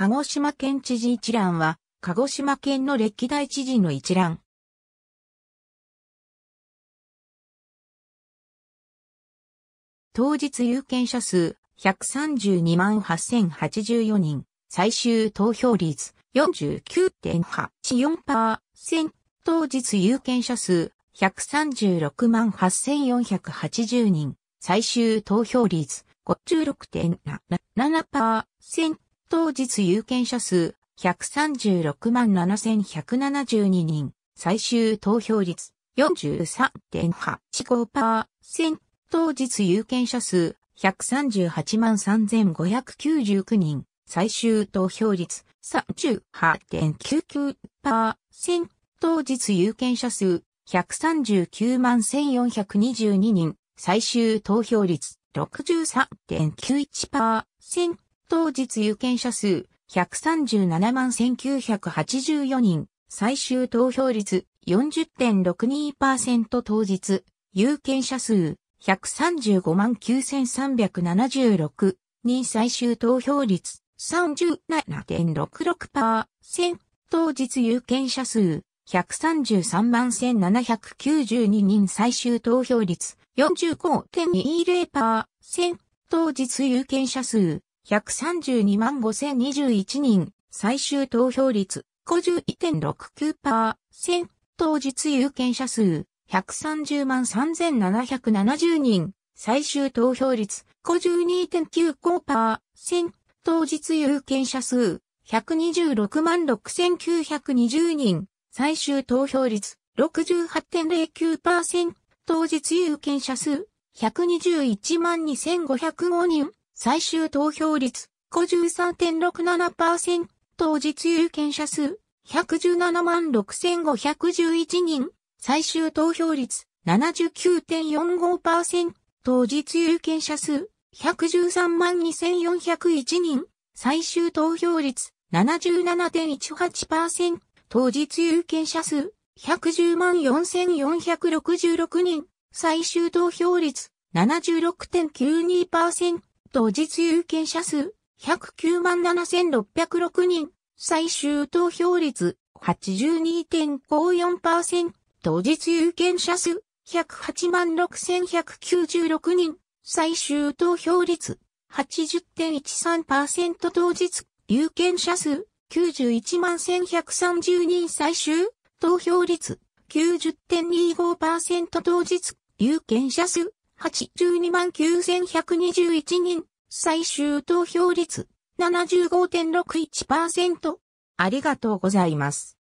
鹿児島県知事一覧は、鹿児島県の歴代知事の一覧。当日有権者数132万8084人、最終投票率49.84%、当日有権者数136万8480人、最終投票率56.77%、当日有権者数136万7172人、最終投票率43.85%、当日有権者数138万3599人、最終投票率38.99%、当日有権者数139万1422人、最終投票率63.91%、当日有権者数137万1984人、最終投票率40.62%当日、有権者数135万9376人最終投票率37.66%当日有権者数133万1792人最終投票率45.20%当日有権者数132万5021人、最終投票率、5 1 6 9当日有権者数、130万3770人、最終投票率、52.95%、当日有権者数、126万6920人、最終投票率、68.09%、当日有権者数、121万2505人、最終投票率53.67%当日有権者数117万6511人、最終投票率79.45%当日有権者数113万2401人、最終投票率77.18%当日有権者数110万4466人、最終投票率76.92%当日有権者数109万7606人、最終投票率82.54%、当日有権者数108万6196人、最終投票率80.13%当日、有権者数91万1130人最終、投票率90.25%当日、有権者数82万9121人、最終投票率75.61%。ありがとうございます。